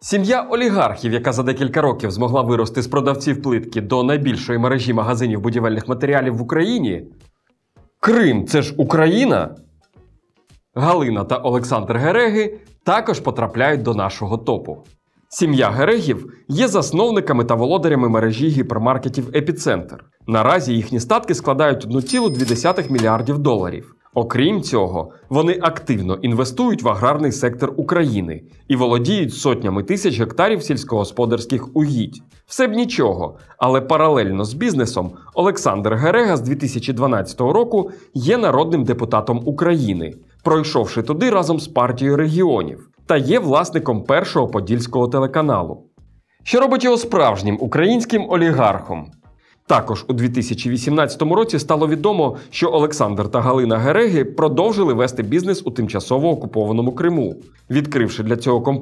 Сім'я олігархів, яка за декілька років змогла вирости з продавців плитки до найбільшої мережі магазинів будівельних матеріалів в Україні. Крим це ж Україна. Галина та Олександр Гереги також потрапляють до нашого топу. Сім'я Герегів є засновниками та володарями мережі гіпермаркетів Епіцентр. Наразі їхні статки складають 1,2 мільярдів доларів. Окрім цього, вони активно інвестують в аграрний сектор України і володіють сотнями тисяч гектарів сільськогосподарських угідь. Все б нічого, але паралельно з бізнесом Олександр Герега з 2012 року є народним депутатом України, пройшовши туди разом з партією регіонів, та є власником першого подільського телеканалу. Що робить його справжнім українським олігархом? Також у 2018 році стало відомо, що Олександр та Галина Гереги продовжили вести бізнес у тимчасово окупованому Криму, відкривши для цього компанію.